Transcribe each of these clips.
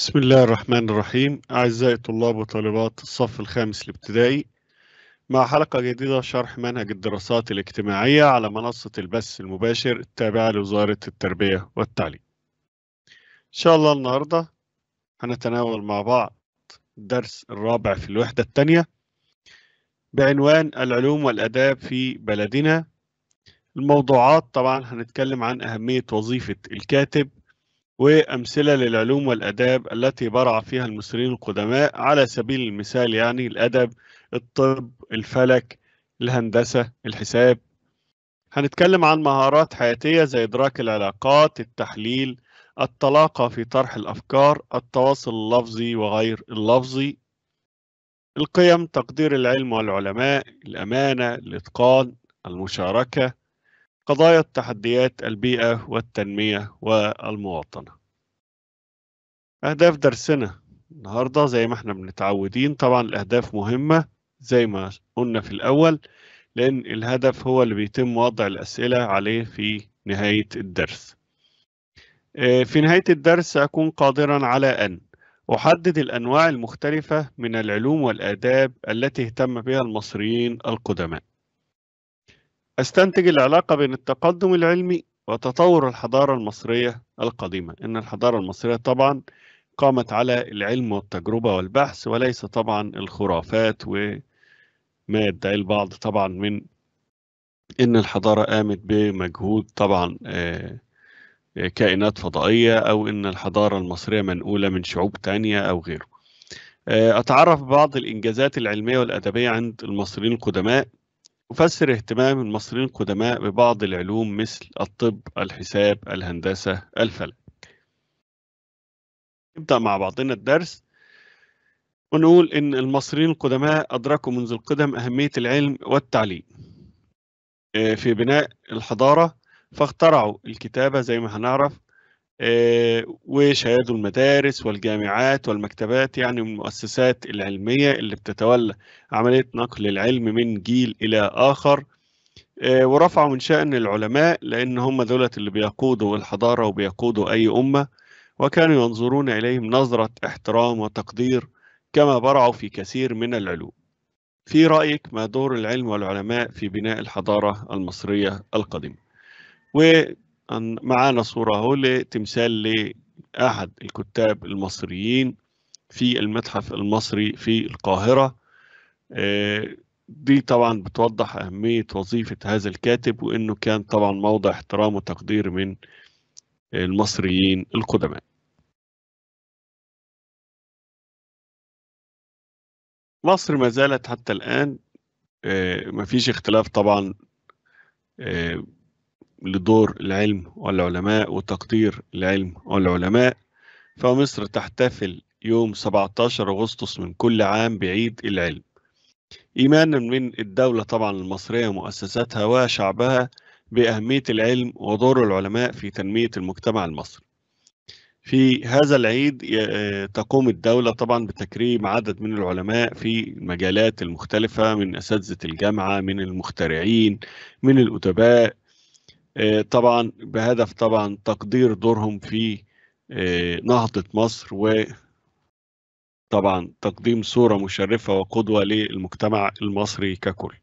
بسم الله الرحمن الرحيم أعزائي طلاب وطالبات الصف الخامس الابتدائي مع حلقة جديدة شرح منهج الدراسات الاجتماعية على منصة البث المباشر التابعة لوزارة التربية والتعليم إن شاء الله النهاردة هنتناول مع بعض الدرس الرابع في الوحدة الثانية بعنوان العلوم والأداب في بلدنا الموضوعات طبعا هنتكلم عن أهمية وظيفة الكاتب وأمثلة للعلوم والأداب التي برع فيها المصريين القدماء على سبيل المثال يعني الأدب الطب الفلك الهندسة الحساب هنتكلم عن مهارات حياتية زي إدراك العلاقات التحليل الطلاقة في طرح الأفكار التواصل اللفظي وغير اللفظي القيم تقدير العلم والعلماء الأمانة الإتقان المشاركة قضايا التحديات البيئة والتنمية والمواطنة أهداف درسنا النهاردة زي ما احنا بنتعودين طبعا الأهداف مهمة زي ما قلنا في الأول لأن الهدف هو اللي بيتم وضع الأسئلة عليه في نهاية الدرس آه، في نهاية الدرس أكون قادرا على أن أحدد الأنواع المختلفة من العلوم والآداب التي اهتم بها المصريين القدماء أستنتج العلاقة بين التقدم العلمي وتطور الحضارة المصرية القديمة إن الحضارة المصرية طبعا قامت على العلم والتجربة والبحث وليس طبعا الخرافات وما يدعي البعض طبعا من إن الحضارة قامت بمجهود طبعا آه، آه، كائنات فضائية أو إن الحضارة المصرية منقولة من شعوب تانية أو غيره آه، أتعرف بعض الإنجازات العلمية والأدبية عند المصريين القدماء يفسر اهتمام المصريين القدماء ببعض العلوم مثل الطب، الحساب، الهندسة، الفلك. نبدأ مع بعضنا الدرس ونقول إن المصريين القدماء أدركوا منذ القدم أهمية العلم والتعليم آه، في بناء الحضارة فاخترعوا الكتابة زي ما هنعرف وشهادوا المدارس والجامعات والمكتبات يعني المؤسسات العلمية اللي بتتولى عملية نقل العلم من جيل إلى آخر آه، ورفعوا من شأن العلماء لأن هم دولة اللي بيقودوا الحضارة وبيقودوا أي أمة وكانوا ينظرون إليهم نظرة احترام وتقدير كما برعوا في كثير من العلوم في رأيك ما دور العلم والعلماء في بناء الحضارة المصرية القديمة؟ معانا صورة هو لتمثال لأحد الكتاب المصريين في المتحف المصري في القاهرة آه، دي طبعا بتوضح أهمية وظيفة هذا الكاتب وإنه كان طبعا موضع احترام وتقدير من المصريين القدماء مصر ما زالت حتى الآن آه، ما فيش اختلاف طبعا آه، لدور العلم والعلماء وتقدير العلم والعلماء فمصر تحتفل يوم 17 أغسطس من كل عام بعيد العلم إيمانا من الدولة طبعا المصرية ومؤسساتها وشعبها بأهمية العلم ودور العلماء في تنمية المجتمع المصري في هذا العيد تقوم الدولة طبعا بتكريم عدد من العلماء في المجالات المختلفة من أساتذة الجامعة من المخترعين من الأدباء آه، طبعا بهدف طبعا تقدير دورهم في آه، نهضة مصر و طبعا تقديم صورة مشرفة وقدوة للمجتمع المصري ككل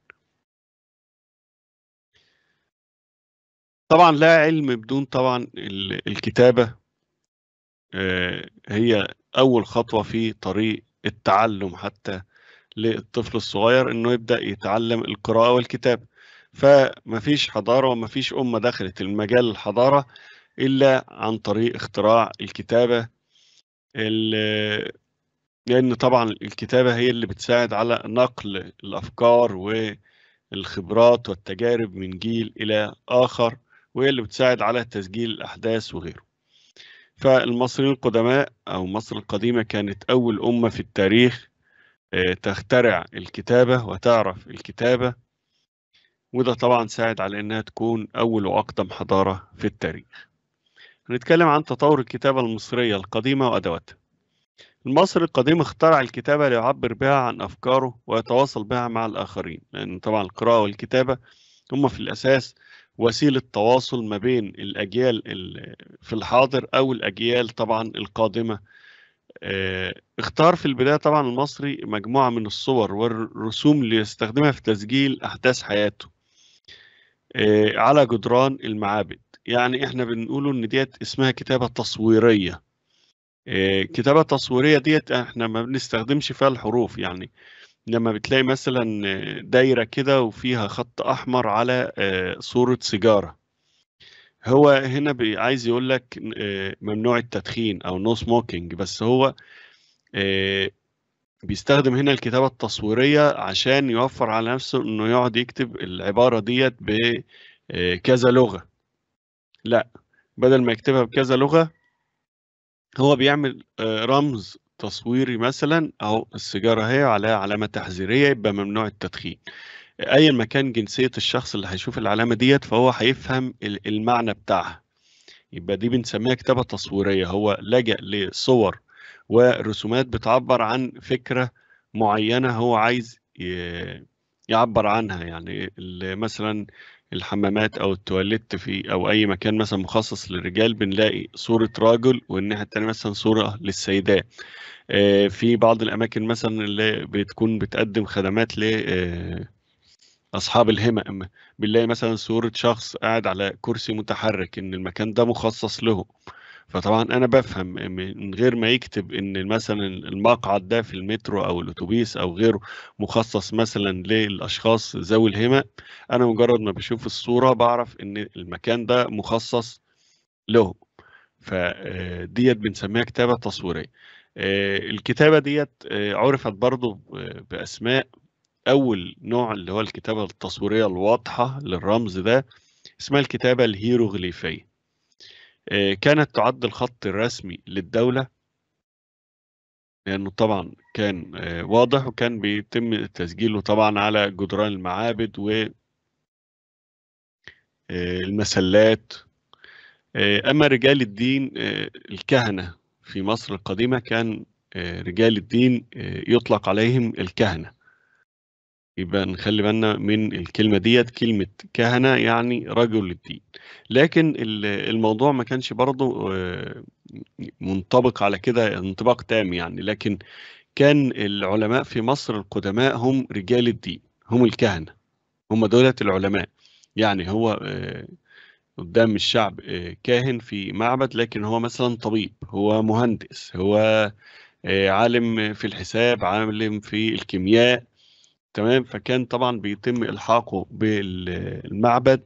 طبعا لا علم بدون طبعا الكتابة آه، هي أول خطوة في طريق التعلم حتى للطفل الصغير انه يبدأ يتعلم القراءة والكتابة فيش حضارة ومفيش أمة دخلت المجال الحضارة إلا عن طريق اختراع الكتابة لأن طبعا الكتابة هي اللي بتساعد على نقل الأفكار والخبرات والتجارب من جيل إلى آخر وهي اللي بتساعد على تسجيل الأحداث وغيره فالمصريين القدماء أو مصر القديمة كانت أول أمة في التاريخ آه، تخترع الكتابة وتعرف الكتابة وده طبعا ساعد على إنها تكون أول وأقدم حضارة في التاريخ هنتكلم عن تطور الكتابة المصرية القديمة وأدواتها المصري القديم اخترع الكتابة ليعبر بها عن أفكاره ويتواصل بها مع الآخرين لأن طبعا القراءة والكتابة هما في الأساس وسيلة تواصل ما بين الأجيال في الحاضر أو الأجيال طبعا القادمة آه، اختار في البداية طبعا المصري مجموعة من الصور والرسوم اللي يستخدمها في تسجيل أحداث حياته آه، على جدران المعابد يعني احنا بنقوله ان ديت اسمها كتابة تصويرية آه، كتابة تصويرية ديت احنا ما بنستخدمش فيها الحروف يعني لما بتلاقي مثلا دايرة كده وفيها خط أحمر على آه، صورة سيجارة هو هنا عايز يقول لك ممنوع التدخين أو نو no سموكينج بس هو بيستخدم هنا الكتابة التصويرية عشان يوفر على نفسه إنه يقعد يكتب العبارة ديت بكذا آه، لغة لا بدل ما يكتبها بكذا لغة هو بيعمل آه، رمز تصويري مثلا أو السيجارة هي عليها علامة تحذيرية يبقى ممنوع التدخين أي مكان جنسية الشخص اللي هيشوف العلامة ديت فهو هيفهم المعنى بتاعها يبقى دي بنسميها كتابة تصويرية هو لجأ لصور ورسومات بتعبر عن فكره معينه هو عايز يعبر عنها يعني مثلا الحمامات او التواليت في او اي مكان مثلا مخصص للرجال بنلاقي صوره راجل والناحيه الثانيه مثلا صوره للسيدات آه، في بعض الاماكن مثلا اللي بتكون بتقدم خدمات ل آه، اصحاب الهمم بنلاقي مثلا صوره شخص قاعد على كرسي متحرك ان المكان ده مخصص له فطبعا انا بفهم من غير ما يكتب ان مثلا المقعد ده في المترو او الاتوبيس او غيره مخصص مثلا للاشخاص ذوي الهمه انا مجرد ما بشوف الصوره بعرف ان المكان ده مخصص له فديت آه، بنسميها كتابه تصويريه آه، الكتابه ديت آه، عرفت برضو باسماء اول نوع اللي هو الكتابه التصويريه الواضحه للرمز ده اسمها الكتابه الهيروغليفيه آه، كانت تعد الخط الرسمي للدولة لأنه طبعا كان آه، واضح وكان بيتم تسجيله طبعا على جدران المعابد و آه، المسلات أما رجال الدين الكهنة في مصر القديمة كان رجال الدين يطلق عليهم الكهنة يبقى نخلي بالنا من الكلمة ديت كلمة كهنة يعني رجل الدين لكن الموضوع ما كانش برضه آه، منطبق على كده انطباق تام يعني لكن كان العلماء في مصر القدماء هم رجال الدين هم الكهنة هم دولت العلماء يعني هو آه، قدام الشعب آه، كاهن في معبد لكن هو مثلا طبيب هو مهندس هو عالم في الحساب عالم في الكيمياء تمام فكان طبعا بيتم الحاقه بالمعبد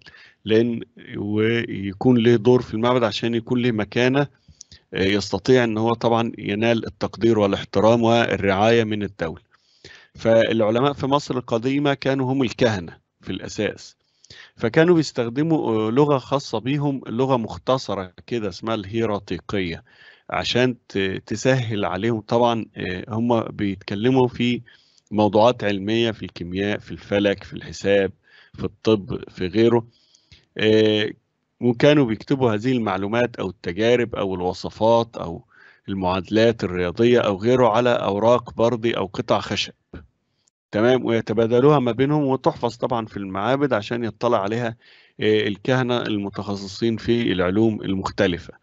لان ويكون له دور في المعبد عشان يكون له مكانه آه، يستطيع ان هو طبعا ينال التقدير والاحترام والرعايه من الدوله فالعلماء في مصر القديمه كانوا هم الكهنه في الاساس فكانوا بيستخدموا آه، لغه خاصه بيهم لغه مختصره كده اسمها الهيراطيقيه عشان تسهل عليهم طبعا آه، هم بيتكلموا في موضوعات علميه في الكيمياء في الفلك في الحساب في الطب في غيره آه، وكانوا بيكتبوا هذه المعلومات او التجارب او الوصفات او المعادلات الرياضيه او غيره على اوراق برضي او قطع خشب تمام ويتبادلوها ما بينهم وتحفظ طبعا في المعابد عشان يطلع عليها آه، الكهنه المتخصصين في العلوم المختلفه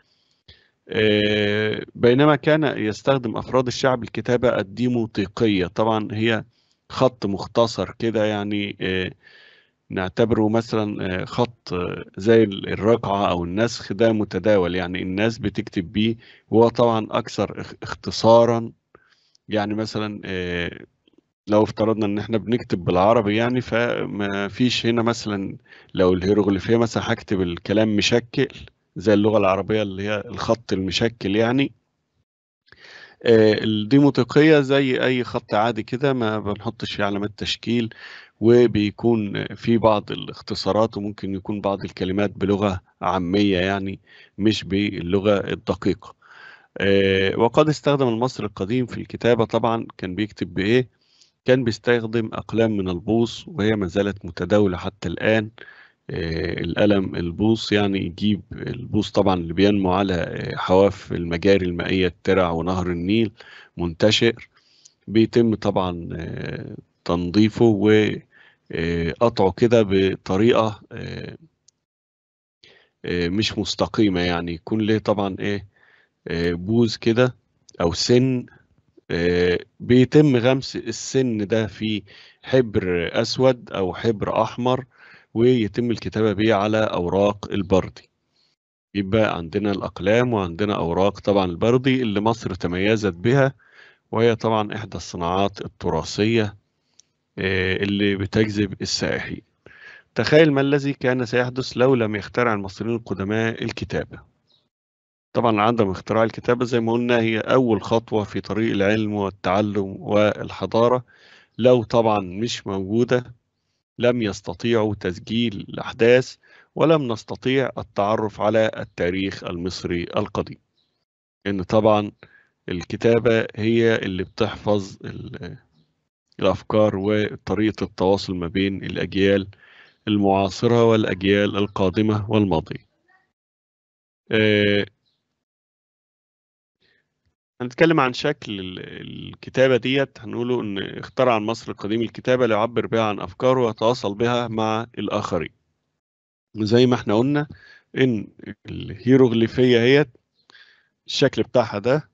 آه، بينما كان يستخدم أفراد الشعب الكتابة الديموطيقية طبعا هي خط مختصر كده يعني آه، نعتبره مثلا آه، خط زي الرقعة أو النسخ ده متداول يعني الناس بتكتب بيه وهو طبعا أكثر اختصارا يعني مثلا لو افترضنا ان احنا بنكتب بالعربي يعني فما فيش هنا مثلا لو الهيروغليفيه مثلا هكتب الكلام مشكل زي اللغه العربيه اللي هي الخط المشكل يعني آه، دي زي اي خط عادي كده ما بنحطش فيه علامات تشكيل وبيكون في بعض الاختصارات وممكن يكون بعض الكلمات بلغه عاميه يعني مش باللغه الدقيقه آه، وقد استخدم المصري القديم في الكتابه طبعا كان بيكتب بايه كان بيستخدم اقلام من البوص وهي ما زالت متداوله حتى الان آه، القلم البوص يعني يجيب البوص طبعا اللي بينمو على آه، حواف المجاري المائية الترع ونهر النيل منتشر بيتم طبعا آه، تنظيفه وقطعه كده بطريقة مش مستقيمة يعني يكون له طبعا ايه بوز كده او سن بيتم غمس السن ده في حبر اسود او حبر احمر ويتم الكتابة به على أوراق البردي يبقى عندنا الأقلام وعندنا أوراق طبعا البردي اللي مصر تميزت بها وهي طبعا إحدى الصناعات التراثية آه، اللي بتجذب السائحين تخيل ما الذي كان سيحدث لو لم يخترع المصريين القدماء الكتابة طبعا عدم اختراع الكتابة زي ما قلنا هي أول خطوة في طريق العلم والتعلم والحضارة لو طبعا مش موجودة لم يستطيعوا تسجيل الأحداث ولم نستطيع التعرف على التاريخ المصري القديم إن طبعا الكتابة هي اللي بتحفظ الأفكار وطريقة التواصل ما بين الأجيال المعاصرة والأجيال القادمة والماضية آه، هنتكلم عن شكل الكتابة ديت هنقوله إن اخترع المصري القديم الكتابة ليعبر بها عن أفكاره ويتواصل بها مع الآخرين زي ما احنا قلنا إن الهيروغليفية هي الشكل بتاعها ده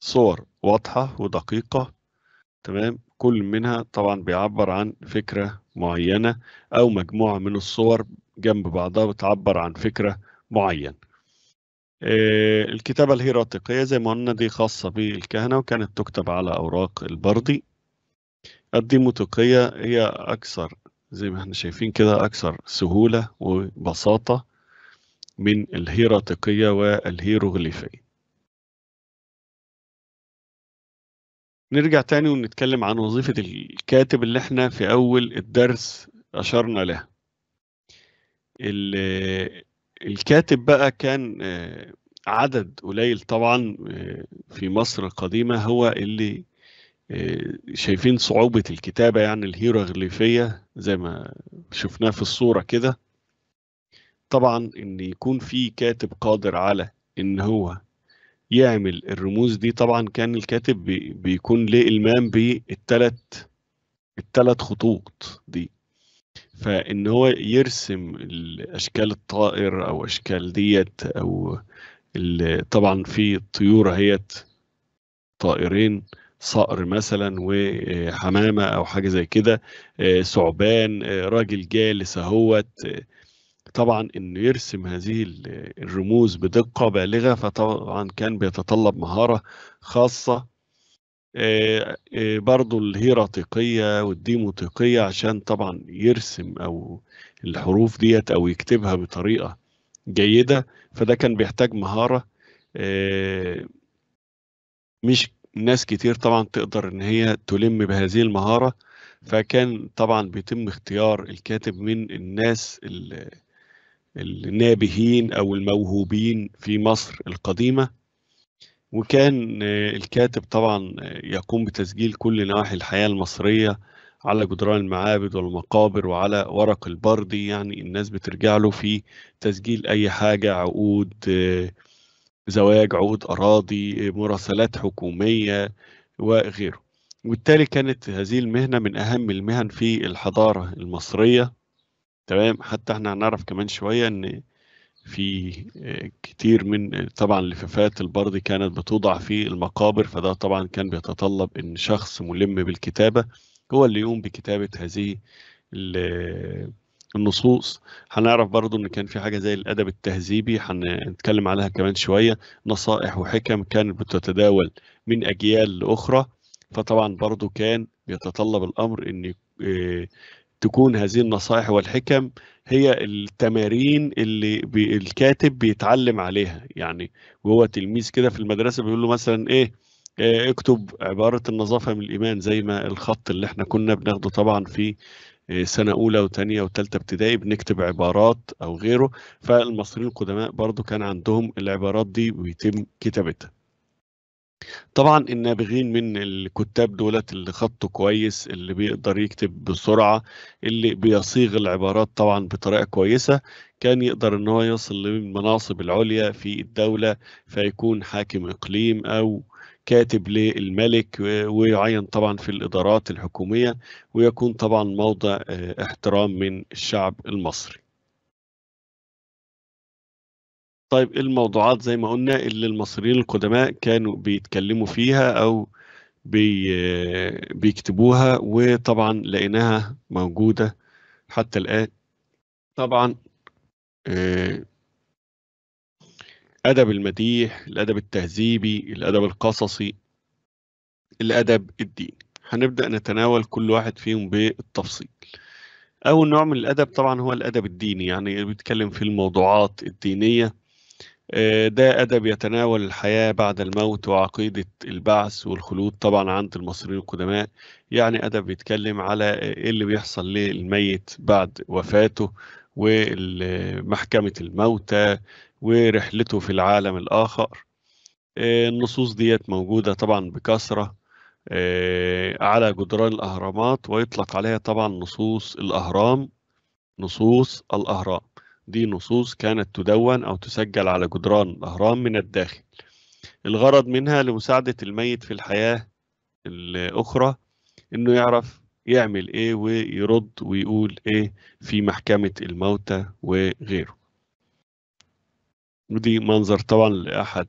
صور واضحة ودقيقة تمام كل منها طبعا بيعبر عن فكرة معينة أو مجموعة من الصور جنب بعضها بتعبر عن فكرة معينة آه، الكتابة الهيراتيقية زي ما قلنا دي خاصة بالكهنة وكانت تكتب على أوراق البردي الديموتوقية هي أكثر زي ما احنا شايفين كده أكثر سهولة وبساطة من الهيراتيقية والهيروغليفية نرجع تاني ونتكلم عن وظيفة الكاتب اللي احنا في أول الدرس أشرنا لها الكاتب بقى كان آه، عدد قليل طبعا آه، في مصر القديمة هو اللي آه، شايفين صعوبة الكتابة يعني الهيروغليفية زي ما شفناه في الصورة كده طبعا ان يكون في كاتب قادر على ان هو يعمل الرموز دي طبعا كان الكاتب بيكون ليه المام بالثلاث الثلاث خطوط دي فان هو يرسم اشكال الطائر او اشكال ديت او طبعا في طيور اهيت طائرين صقر مثلا وحمامه او حاجه زي كده آه، ثعبان آه، راجل جالس اهوت آه، طبعا انه يرسم هذه الرموز بدقه بالغه فطبعا كان بيتطلب مهاره خاصه آه، آه، برضو الهيراطيقية والديموطيقية عشان طبعا يرسم أو الحروف ديت أو يكتبها بطريقة جيدة فده كان بيحتاج مهارة آه، مش ناس كتير طبعا تقدر إن هي تلم بهذه المهارة فكان طبعا بيتم اختيار الكاتب من الناس النابهين أو الموهوبين في مصر القديمة وكان آه، الكاتب طبعا آه، يقوم بتسجيل كل نواحي الحياة المصرية على جدران المعابد والمقابر وعلى ورق البردي يعني الناس بترجع له في تسجيل أي حاجة عقود آه، زواج عقود أراضي مراسلات حكومية وغيره وبالتالي كانت هذه المهنة من أهم المهن في الحضارة المصرية تمام حتى احنا هنعرف كمان شوية ان في آه، كتير من آه، طبعا لفافات البرد كانت بتوضع في المقابر فده طبعا كان بيتطلب ان شخص ملم بالكتابه هو اللي يقوم بكتابه هذه النصوص هنعرف برضو ان كان في حاجه زي الادب التهذيبي هنتكلم عليها كمان شويه نصائح وحكم كانت بتتداول من اجيال لاخرى فطبعا برضو كان بيتطلب الامر ان تكون هذه النصائح والحكم هي التمارين اللي بي الكاتب بيتعلم عليها يعني وهو تلميذ كده في المدرسة بيقول له مثلا إيه آه، اكتب عبارة النظافة من الإيمان زي ما الخط اللي احنا كنا بناخده طبعا في آه، سنة أولى وثانية وثالثة ابتدائي بنكتب عبارات أو غيره فالمصريين القدماء برضو كان عندهم العبارات دي ويتم كتابتها طبعا النابغين من الكتاب دولت اللي خطه كويس اللي بيقدر يكتب بسرعة اللي بيصيغ العبارات طبعا بطريقة كويسة كان يقدر ان هو يصل للمناصب العليا في الدولة فيكون حاكم اقليم او كاتب للملك ويعين طبعا في الادارات الحكومية ويكون طبعا موضع آه، احترام من الشعب المصري طيب إيه الموضوعات زي ما قلنا اللي المصريين القدماء كانوا بيتكلموا فيها او بي بيكتبوها وطبعا لقيناها موجوده حتى الان طبعا آه، ادب المديح الادب التهذيبي الادب القصصي الادب الديني هنبدا نتناول كل واحد فيهم بالتفصيل اول نوع من الادب طبعا هو الادب الديني يعني بيتكلم في الموضوعات الدينيه آه، ده أدب يتناول الحياة بعد الموت وعقيدة البعث والخلود طبعا عند المصريين القدماء يعني أدب بيتكلم على إيه اللي بيحصل للميت بعد وفاته ومحكمة الموتى ورحلته في العالم الآخر آه، النصوص ديت موجودة طبعا بكثرة آه، على جدران الأهرامات ويطلق عليها طبعا نصوص الأهرام نصوص الأهرام دي نصوص كانت تدون أو تسجل على جدران الأهرام من الداخل الغرض منها لمساعدة الميت في الحياة الأخرى إنه يعرف يعمل إيه ويرد ويقول إيه في محكمة الموتى وغيره ودي منظر طبعا لأحد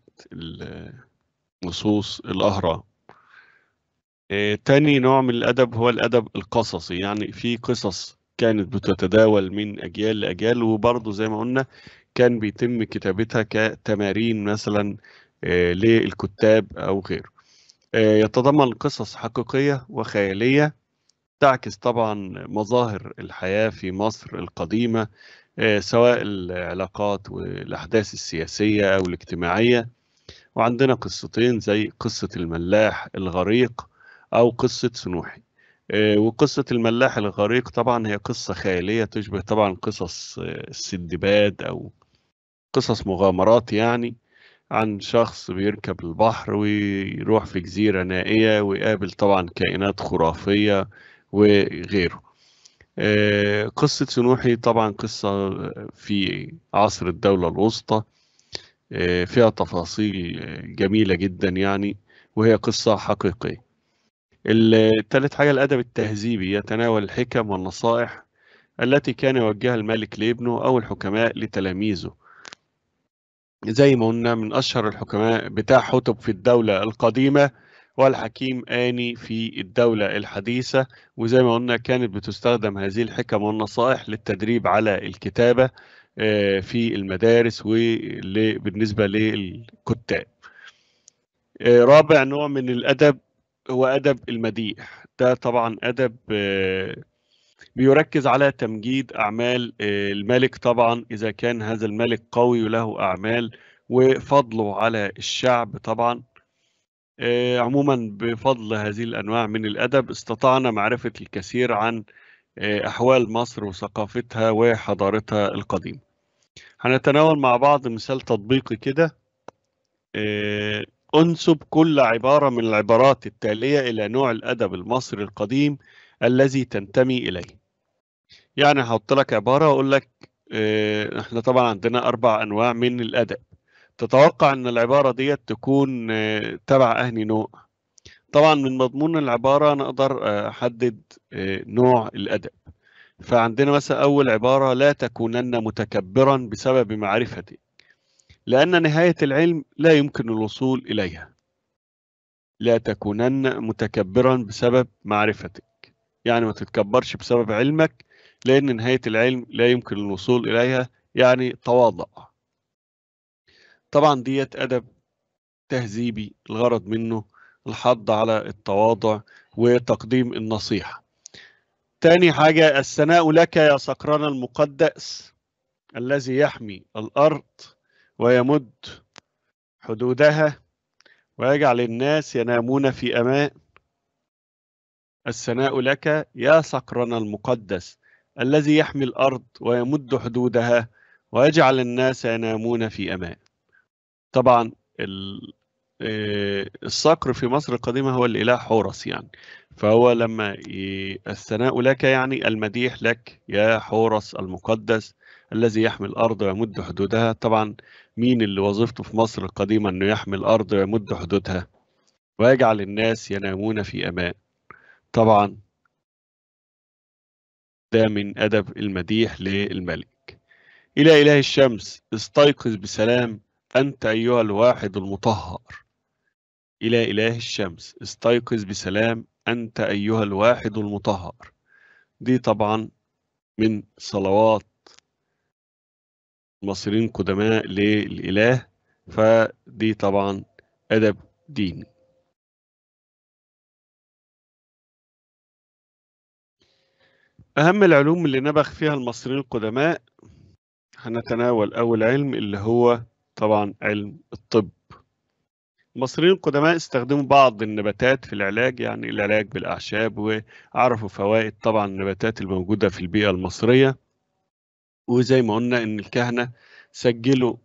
نصوص الأهرام آه، تاني نوع من الأدب هو الأدب القصصي يعني في قصص كانت بتتداول من أجيال لأجيال وبرضه زي ما قلنا كان بيتم كتابتها كتمارين مثلا آه، للكتاب أو غيره آه، يتضمن قصص حقيقية وخيالية تعكس طبعا مظاهر الحياة في مصر القديمة آه، سواء العلاقات والأحداث السياسية أو الاجتماعية وعندنا قصتين زي قصة الملاح الغريق أو قصة سنوحي آه، وقصة الملاح الغريق طبعا هي قصة خيالية تشبه طبعا قصص آه، السندباد أو قصص مغامرات يعني عن شخص بيركب البحر ويروح في جزيرة نائية ويقابل طبعا كائنات خرافية وغيره آه، قصة سنوحي طبعا قصة في عصر الدولة الوسطى فيها تفاصيل جميلة جدا يعني وهي قصة حقيقية الثالث حاجة الأدب التهذيبي يتناول الحكم والنصائح التي كان يوجهها الملك لابنه أو الحكماء لتلاميذه زي ما قلنا من أشهر الحكماء بتاع حتب في الدولة القديمة والحكيم آني في الدولة الحديثة وزي ما قلنا كانت بتستخدم هذه الحكم والنصائح للتدريب على الكتابة آه، في المدارس وبالنسبة للكتاب آه، رابع نوع من الأدب هو ادب المديح ده طبعا ادب بيركز آه، على تمجيد اعمال آه، الملك طبعا اذا كان هذا الملك قوي وله اعمال وفضله على الشعب طبعا آه، عموما بفضل هذه الانواع من الادب استطعنا معرفه الكثير عن احوال مصر وثقافتها وحضارتها القديمه هنتناول مع بعض مثال تطبيقي كده انسب كل عبارة من العبارات التالية إلى نوع الأدب المصري القديم الذي تنتمي إليه يعني هحط لك عبارة وأقول لك آه، احنا طبعا عندنا أربع أنواع من الأدب تتوقع أن العبارة دي تكون آه، تبع أهني نوع طبعا من مضمون العبارة أنا أقدر آه، أحدد نوع الأدب فعندنا مثلا أول عبارة لا تكونن متكبرا بسبب معرفتي لأن نهاية العلم لا يمكن الوصول إليها لا تكونن متكبرا بسبب معرفتك يعني ما تتكبرش بسبب علمك لأن نهاية العلم لا يمكن الوصول إليها يعني تواضع طبعا ديت أدب تهذيبي الغرض منه الحض على التواضع وتقديم النصيحة تاني حاجة الثناء لك يا سكران المقدس الذي يحمي الأرض ويمد حدودها ويجعل الناس ينامون في أمان الثناء لك يا صقرنا المقدس الذي يحمي الأرض ويمد حدودها ويجعل الناس ينامون في أمان طبعا آه، الصقر في مصر القديمة هو الإله حورس يعني فهو لما الثناء لك يعني المديح لك يا حورس المقدس الذي يحمي الأرض ويمد حدودها طبعا مين اللي وظيفته في مصر القديمه أنه يحمي الأرض ويمد حدودها ويجعل الناس ينامون في أمان طبعا ده من أدب المديح للملك إلى إله الشمس استيقظ بسلام أنت أيها الواحد المطهر إلى إله الشمس استيقظ بسلام أنت أيها الواحد المطهر دي طبعا من صلوات مصيرين قدماء للإله فدي طبعا أدب ديني أهم العلوم اللي نبخ فيها المصريين القدماء هنتناول أول علم اللي هو طبعا علم الطب المصريين القدماء استخدموا بعض النباتات في العلاج يعني العلاج بالأعشاب وعرفوا فوائد طبعا النباتات الموجودة في البيئة المصرية وزي ما قلنا ان الكهنه سجلوا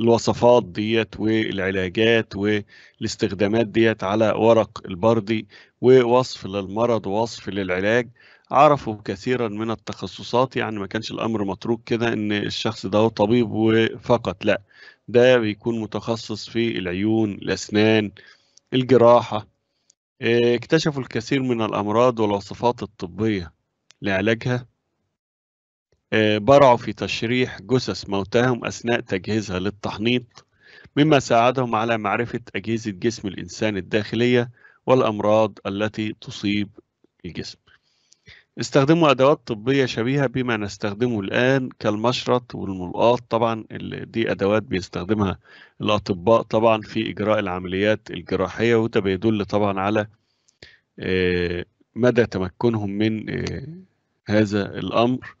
الوصفات ديت والعلاجات والاستخدامات ديت على ورق البردي ووصف للمرض ووصف للعلاج عرفوا كثيرا من التخصصات يعني ما كانش الامر متروك كده ان الشخص ده هو طبيب وفقط لا ده بيكون متخصص في العيون الاسنان الجراحه آه، اكتشفوا الكثير من الامراض والوصفات الطبيه لعلاجها آه، برعوا في تشريح جثث موتاهم أثناء تجهيزها للتحنيط مما ساعدهم على معرفة أجهزة جسم الإنسان الداخلية والأمراض التي تصيب الجسم استخدموا أدوات طبية شبيهة بما نستخدمه الآن كالمشرط والملقاط طبعا دي أدوات بيستخدمها الأطباء طبعا في إجراء العمليات الجراحية وده بيدل طبعا على آه، مدى تمكنهم من آه، هذا الأمر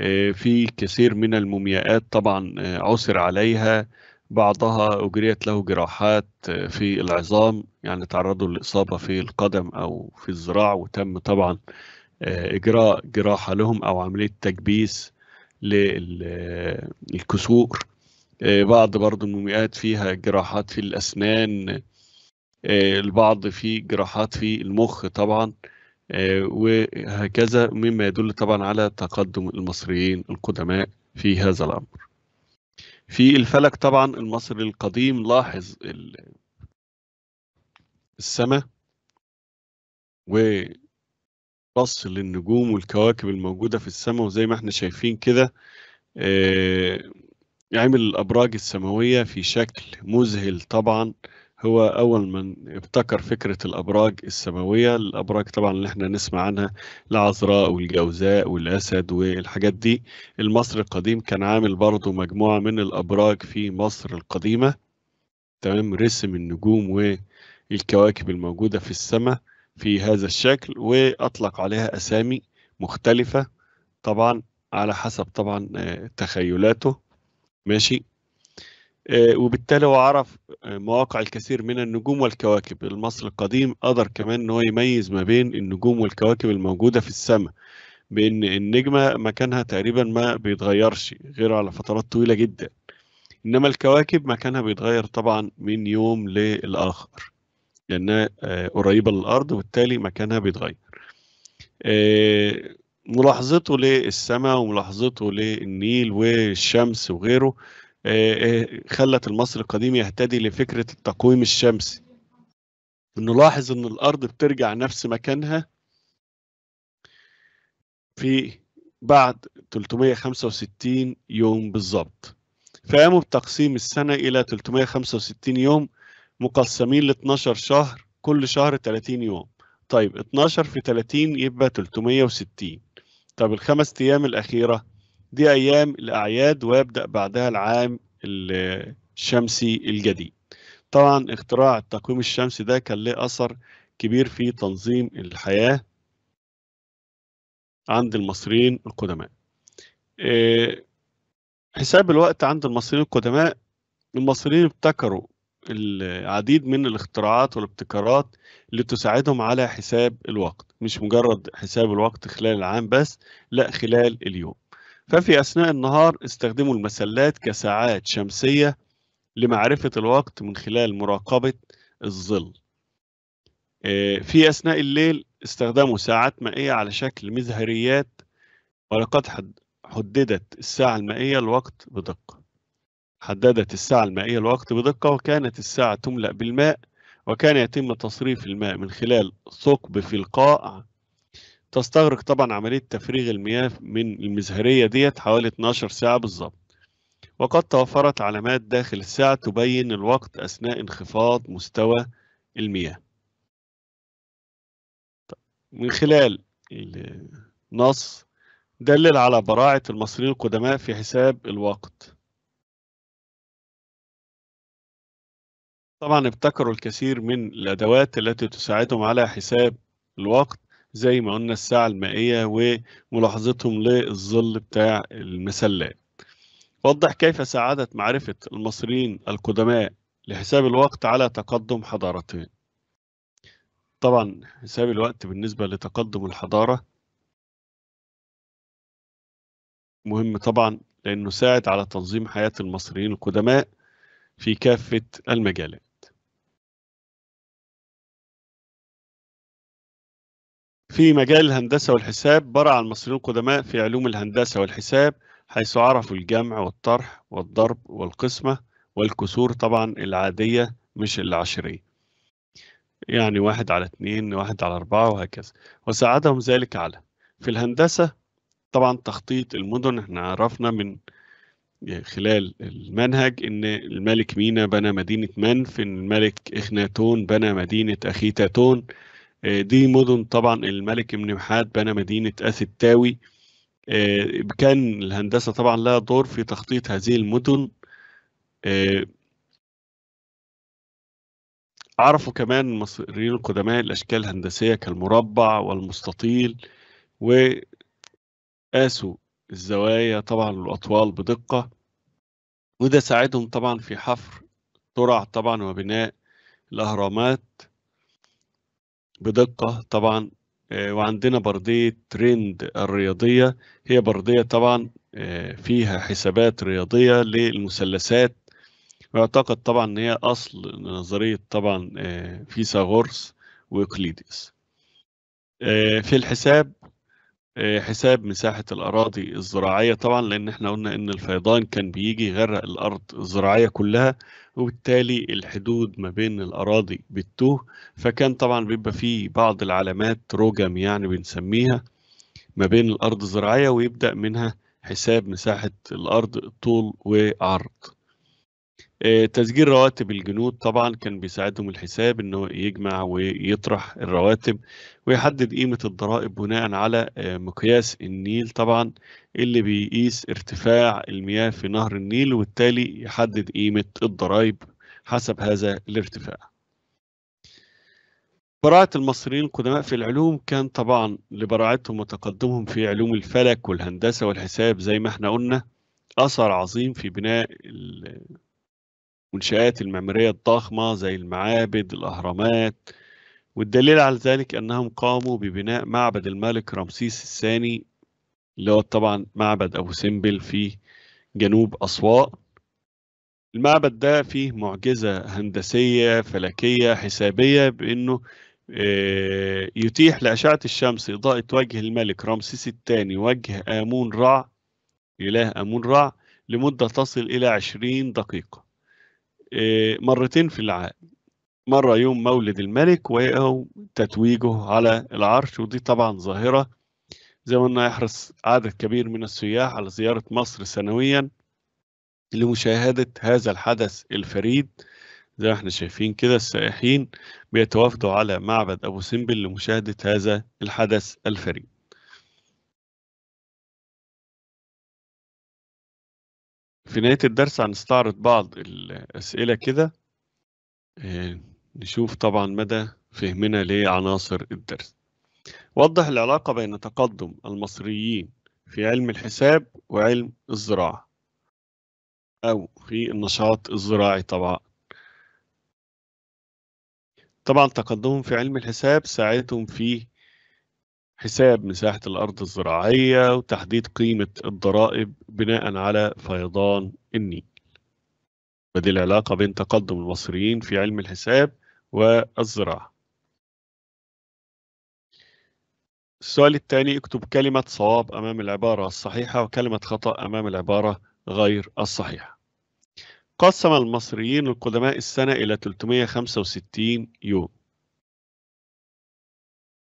آه، في كثير من المومياءات طبعا آه، عثر عليها بعضها أجريت له جراحات آه، في العظام يعني تعرضوا للإصابة في القدم أو في الذراع وتم طبعا إجراء جراحة لهم أو عملية تكبيس للكسور بعض برضو المومياءات فيها جراحات في الأسنان البعض في جراحات في المخ طبعا آه، وهكذا مما يدل طبعا على تقدم المصريين القدماء في هذا الأمر في الفلك طبعا المصري القديم لاحظ السماء وبص للنجوم والكواكب الموجودة في السماء وزي ما احنا شايفين كده آه، عمل يعني الأبراج السماوية في شكل مذهل طبعا هو أول من ابتكر فكرة الأبراج السماوية الأبراج طبعا اللي احنا نسمع عنها العذراء والجوزاء والأسد والحاجات دي المصري القديم كان عامل برضو مجموعة من الأبراج في مصر القديمة تمام رسم النجوم والكواكب الموجودة في السماء في هذا الشكل وأطلق عليها أسامي مختلفة طبعا على حسب طبعا آه، تخيلاته ماشي آه، وبالتالي هو عرف آه، مواقع الكثير من النجوم والكواكب المصري القديم قدر كمان ان هو يميز ما بين النجوم والكواكب الموجوده في السماء بان النجمه مكانها تقريبا ما بيتغيرش غير على فترات طويله جدا انما الكواكب مكانها بيتغير طبعا من يوم للاخر لانها آه، قريبه للارض وبالتالي مكانها بيتغير ملاحظته للسماء وملاحظته للنيل والشمس وغيره آه، آه، خلت المصري القديم يهتدي لفكرة التقويم الشمسي نلاحظ ان الارض بترجع نفس مكانها في بعد 365 يوم بالظبط فقاموا بتقسيم السنة إلى 365 يوم مقسمين ل 12 شهر كل شهر 30 يوم طيب 12 في 30 يبقى 360 طب الخمس أيام الأخيرة دي أيام الأعياد ويبدأ بعدها العام الشمسي الجديد طبعا اختراع التقويم الشمسي ده كان له أثر كبير في تنظيم الحياة عند المصريين القدماء آه، حساب الوقت عند المصريين القدماء المصريين ابتكروا العديد من الاختراعات والابتكارات اللي تساعدهم على حساب الوقت مش مجرد حساب الوقت خلال العام بس لا خلال اليوم ففي أثناء النهار استخدموا المسلات كساعات شمسية لمعرفة الوقت من خلال مراقبة الظل آه، في أثناء الليل استخدموا ساعات مائية على شكل مزهريات ولقد حددت الساعة المائية الوقت بدقة حددت الساعة المائية الوقت بدقة وكانت الساعة تملأ بالماء وكان يتم تصريف الماء من خلال ثقب في القاع تستغرق طبعا عملية تفريغ المياه من المزهرية ديت حوالي 12 ساعة بالظبط وقد توفرت علامات داخل الساعة تبين الوقت أثناء انخفاض مستوى المياه طيب، من خلال النص دلل على براعة المصريين القدماء في حساب الوقت طبعا ابتكروا الكثير من الأدوات التي تساعدهم على حساب الوقت زي ما قلنا الساعة المائية وملاحظتهم للظل بتاع المسلات وضح كيف ساعدت معرفة المصريين القدماء لحساب الوقت على تقدم حضارتهم طبعا حساب الوقت بالنسبة لتقدم الحضارة مهم طبعا لأنه ساعد على تنظيم حياة المصريين القدماء في كافة المجالات في مجال الهندسة والحساب برع المصريون القدماء في علوم الهندسة والحساب حيث عرفوا الجمع والطرح والضرب والقسمة والكسور طبعا العادية مش العشرية يعني واحد على اتنين واحد على أربعة وهكذا وساعدهم ذلك على في الهندسة طبعا تخطيط المدن احنا عرفنا من خلال المنهج ان الملك مينا بنى مدينة منف ان الملك اخناتون بنى مدينة اخيتاتون آه، دي مدن طبعا الملك ابن محاد بنى مدينة أثتاوي آه، كان الهندسة طبعا لها دور في تخطيط هذه المدن آه، عرفوا كمان المصريين القدماء الأشكال الهندسية كالمربع والمستطيل وقاسوا الزوايا طبعا والأطوال بدقة وده ساعدهم طبعا في حفر ترع طبعا وبناء الأهرامات بدقة طبعا آه، وعندنا بردية تريند الرياضية هي بردية طبعا آه، فيها حسابات رياضية للمثلثات ويعتقد طبعا ان هي اصل نظرية طبعا آه، فيثاغورس واقليديس في الحساب حساب مساحة الأراضي الزراعية طبعا لأن احنا قلنا إن الفيضان كان بيجي يغرق الأرض الزراعية كلها وبالتالي الحدود ما بين الأراضي بتتوه فكان طبعا بيبقى فيه بعض العلامات روجم يعني بنسميها ما بين الأرض الزراعية ويبدأ منها حساب مساحة الأرض طول وعرض آه، تسجيل رواتب الجنود طبعا كان بيساعدهم الحساب ان هو يجمع ويطرح الرواتب ويحدد قيمه الضرائب بناء على آه، مقياس النيل طبعا اللي بيقيس ارتفاع المياه في نهر النيل وبالتالي يحدد قيمه الضرائب حسب هذا الارتفاع. براعة المصريين القدماء في العلوم كان طبعا لبراعتهم وتقدمهم في علوم الفلك والهندسة والحساب زي ما احنا قلنا أثر عظيم في بناء المنشآت المعمارية الضخمة زي المعابد الأهرامات والدليل على ذلك أنهم قاموا ببناء معبد الملك رمسيس الثاني اللي هو طبعا معبد أبو سمبل في جنوب أسوان المعبد ده فيه معجزة هندسية فلكية حسابية بأنه آه، يتيح لأشعة الشمس إضاءة وجه الملك رمسيس الثاني وجه آمون رع إله آمون رع لمدة تصل إلى عشرين دقيقة إيه، مرتين في العام مرة يوم مولد الملك ويوم تتويجه على العرش ودي طبعا ظاهرة زي ما قلنا يحرص عدد كبير من السياح على زيارة مصر سنويا لمشاهدة هذا الحدث الفريد زي ما احنا شايفين كده السائحين بيتوافدوا على معبد أبو سمبل لمشاهدة هذا الحدث الفريد في نهاية الدرس هنستعرض بعض الأسئلة كده آه، نشوف طبعا مدى فهمنا لعناصر الدرس وضح العلاقة بين تقدم المصريين في علم الحساب وعلم الزراعة أو في النشاط الزراعي طبعا طبعا تقدمهم في علم الحساب ساعدهم في حساب مساحة الأرض الزراعية وتحديد قيمة الضرائب بناء على فيضان النيل ودي العلاقة بين تقدم المصريين في علم الحساب والزراعة السؤال الثاني اكتب كلمة صواب أمام العبارة الصحيحة وكلمة خطأ أمام العبارة غير الصحيحة قسم المصريين القدماء السنة إلى 365 يوم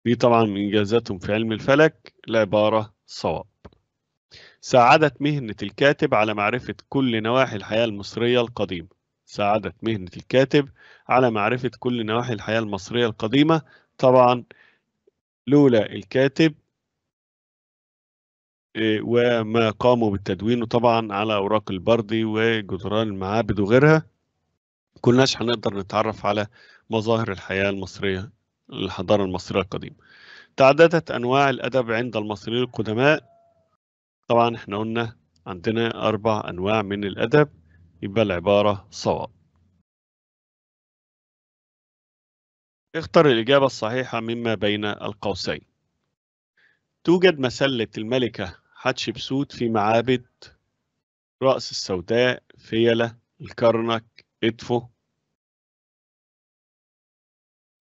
دي طبعا من إنجازاتهم في علم الفلك العبارة صواب ساعدت مهنة الكاتب على معرفة كل نواحي الحياة المصرية القديمة ساعدت مهنة الكاتب على معرفة كل نواحي الحياة المصرية القديمة طبعا لولا الكاتب إيه، وما قاموا بالتدوين طبعا على أوراق البردي وجدران المعابد وغيرها كناش هنقدر نتعرف على مظاهر الحياة المصرية الحضارة المصرية القديمة تعددت أنواع الأدب عند المصريين القدماء طبعا احنا قلنا عندنا أربع أنواع من الأدب يبقى العبارة صواب اختر الإجابة الصحيحة مما بين القوسين توجد مسلة الملكة حتشبسوت في معابد رأس السوداء فيلة الكرنك إدفو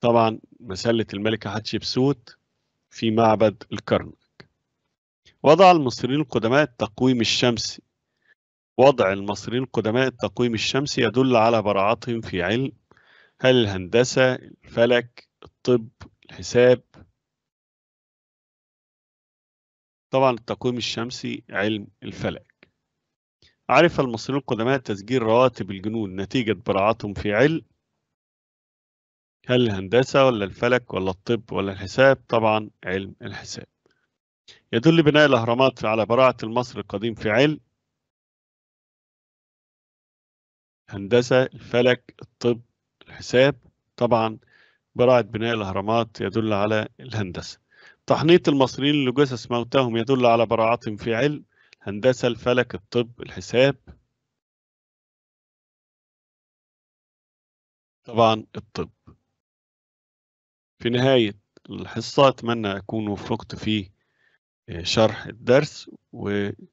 طبعا مسلة الملكة حتشبسوت في معبد الكرنك وضع المصريين القدماء التقويم الشمسي وضع المصريين القدماء التقويم الشمسي يدل على براعتهم في علم هل الهندسة الفلك الطب الحساب طبعا التقويم الشمسي علم الفلك عرف المصريون القدماء تسجيل رواتب الجنود نتيجة براعتهم في علم هل الهندسة ولا الفلك ولا الطب ولا الحساب؟ طبعا علم الحساب. يدل بناء الأهرامات على براعة المصري القديم في علم هندسة، الفلك، الطب، الحساب، طبعا براعة بناء الأهرامات يدل على الهندسة. تحنيط المصريين لجثث موتاهم يدل على براعتهم في علم هندسة، الفلك، الطب، الحساب، طبعا الطب. في نهاية الحصة أتمنى أكون وفقت في آه، شرح الدرس وأتمنى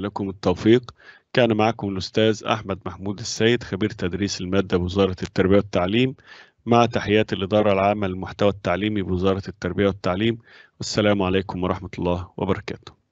لكم التوفيق كان معكم الأستاذ أحمد محمود السيد خبير تدريس المادة بوزارة التربية والتعليم مع تحيات الإدارة العامة للمحتوى التعليمي بوزارة التربية والتعليم والسلام عليكم ورحمة الله وبركاته